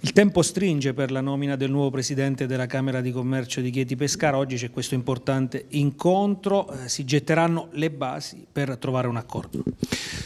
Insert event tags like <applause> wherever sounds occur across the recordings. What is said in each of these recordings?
Il tempo stringe per la nomina del nuovo presidente della Camera di Commercio di Chieti Pescara. Oggi c'è questo importante incontro. Eh, si getteranno le basi per trovare un accordo.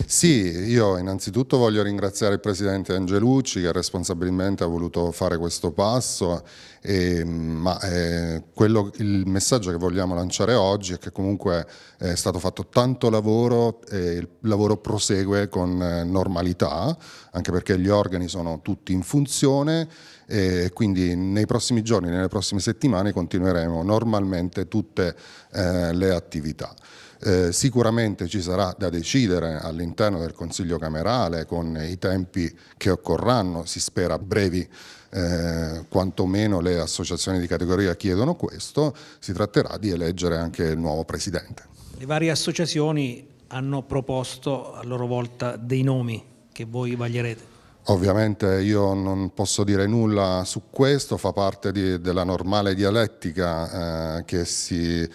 Sì, io innanzitutto voglio ringraziare il presidente Angelucci che responsabilmente ha voluto fare questo passo. E, mm, ma eh, quello, il messaggio che vogliamo lanciare oggi è che comunque eh, è stato fatto tanto lavoro e il lavoro prosegue con eh, normalità, anche perché gli organi sono tutti in funzione produzione e quindi nei prossimi giorni, nelle prossime settimane continueremo normalmente tutte eh, le attività. Eh, sicuramente ci sarà da decidere all'interno del Consiglio Camerale con i tempi che occorranno, si spera brevi eh, quantomeno le associazioni di categoria chiedono questo, si tratterà di eleggere anche il nuovo presidente. Le varie associazioni hanno proposto a loro volta dei nomi che voi vaglierete. Ovviamente io non posso dire nulla su questo, fa parte di, della normale dialettica eh, che, si, eh,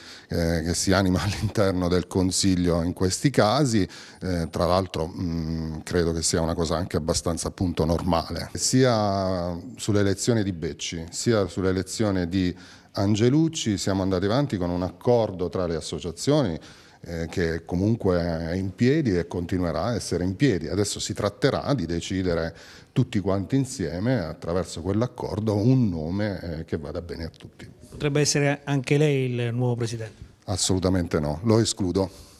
che, si, anima <laughs> all'interno del Consiglio in questi casi, eh, tra l'altro mm, credo che sia una cosa anche abbastanza appunto normale, sia sull'elezione di Becci, sia sull'elezione di Angelucci siamo andati avanti con un accordo tra le associazioni eh, che comunque è in piedi e continuerà a essere in piedi. Adesso si tratterà di decidere tutti quanti insieme attraverso quell'accordo un nome eh, che vada bene a tutti. Potrebbe essere anche lei il nuovo presidente? Assolutamente no, lo escludo.